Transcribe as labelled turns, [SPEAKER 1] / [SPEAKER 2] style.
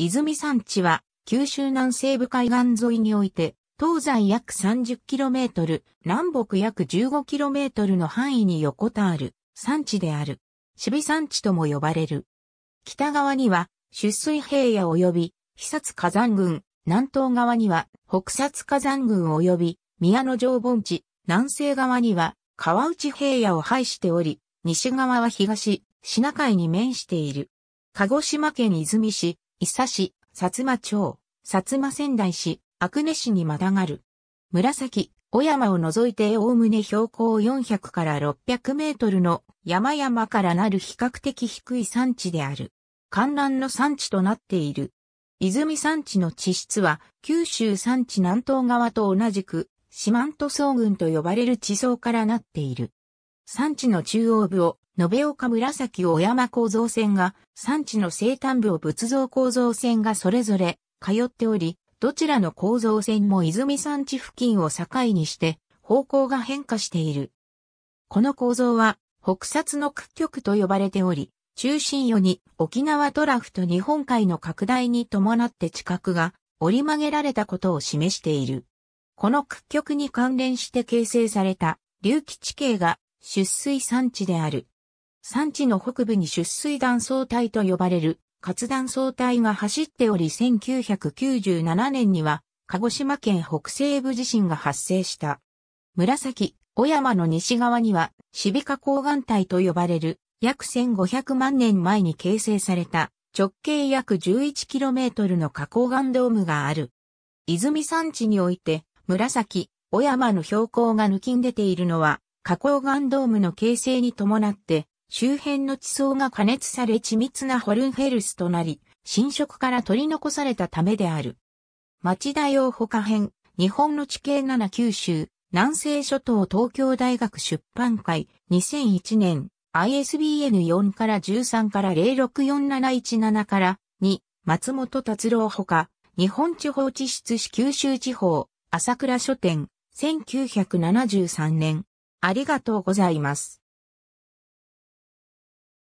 [SPEAKER 1] 泉山地は、九州南西部海岸沿いにおいて、東西約 30km、南北約 15km の範囲に横たわる山地である。渋山地とも呼ばれる。北側には、出水平野及び、久殺火山群、南東側には、北薩火山群及び、宮野城盆地、南西側には、川内平野を排しており、西側は東、品海に面している。鹿児島県泉市、伊佐市、薩摩町、薩摩仙台市、阿久根市にまたがる。紫、小山を除いて概ね標高400から600メートルの山々からなる比較的低い山地である。観覧の産地となっている。泉山地の地質は九州山地南東側と同じく四万十層群と呼ばれる地層からなっている。山地の中央部を延岡紫小山構造線が、産地の生誕部を仏像構造線がそれぞれ通っており、どちらの構造線も泉産地付近を境にして方向が変化している。この構造は北薩の屈曲と呼ばれており、中心よに沖縄トラフと日本海の拡大に伴って地殻が折り曲げられたことを示している。この屈曲に関連して形成された隆起地形が出水産地である。山地の北部に出水断層帯と呼ばれる活断層帯が走っており1997年には鹿児島県北西部地震が発生した。紫、小山の西側にはシビカ高岩帯と呼ばれる約1500万年前に形成された直径約 11km の花崗岩ドームがある。泉山地において紫、小山の標高が抜きん出ているのは花崗岩ドームの形成に伴って周辺の地層が加熱され緻密なホルンフェルスとなり、侵食から取り残されたためである。町田洋他編、日本の地形7九州、南西諸島東京大学出版会、2001年、ISBN4 から13から064717から2、松本達郎ほか、日本地方地質市九州地方、朝倉書店、1973年。ありがとうございます。